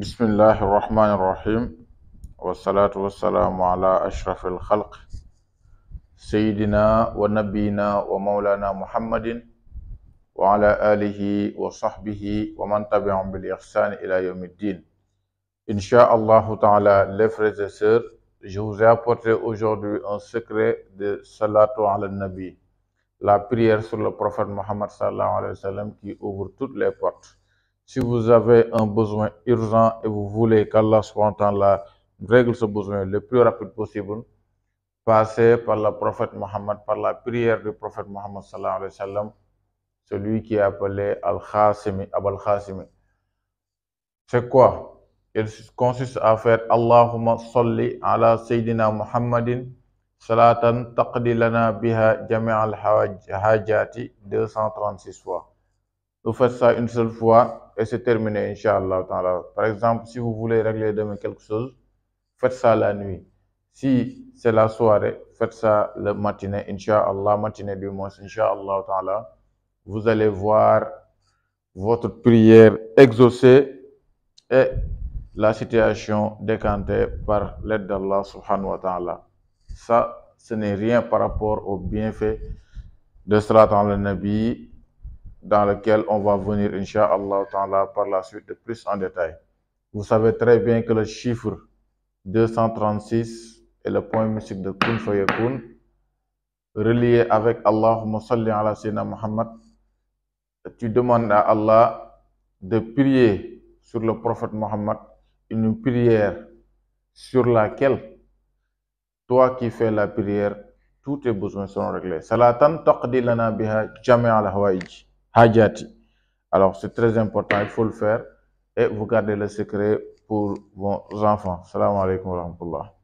بسم الله الرحمن الرحيم والصلاة والسلام على أشرف الخلق سيدنا ونبينا ومولانا محمد وعلى آله وصحبه ومن تبعهم بالإحسان إلى يوم الدين إن شاء الله تعالى لفرز سير Je vous ai apporté aujourd'hui un secret de Salatu ala Nabi, la prière sur le prophète Mohammed qui ouvre toutes les portes. Si vous avez un besoin urgent et vous voulez qu'Allah soit de règle ce besoin le plus rapide possible, passez par le prophète Mohammed, par la prière du prophète Mohammed celui qui est appelé Al-Khasimi, Al-Khasimi. C'est quoi Il consiste à faire Allahumma salli ala Sayyidina Muhammadin salatan taqdi lana biha jami' al-hajati 236 fois vous faites ça une seule fois et c'est terminé, Inch'Allah. Par exemple, si vous voulez régler demain quelque chose, faites ça la nuit. Si c'est la soirée, faites ça le matinée Inch'Allah, matinée du mois, Inch'Allah Vous allez voir votre prière exaucée et la situation décantée par l'aide d'Allah subhanahu wa ta'ala. Ça, ce n'est rien par rapport au bienfait de dans le nabi dans lequel on va venir, Inch'Allah, par la suite de plus en détail. Vous savez très bien que le chiffre 236 est le point mystique de Kun relié avec Allah, Tu demandes à Allah de prier sur le prophète Muhammad une prière sur laquelle toi qui fais la prière, tous tes besoins seront réglés. Salatan taqdi lana biha jami'a al-hawaij. Alors, c'est très important, il faut le faire et vous gardez le secret pour vos enfants. Salam alaikum wa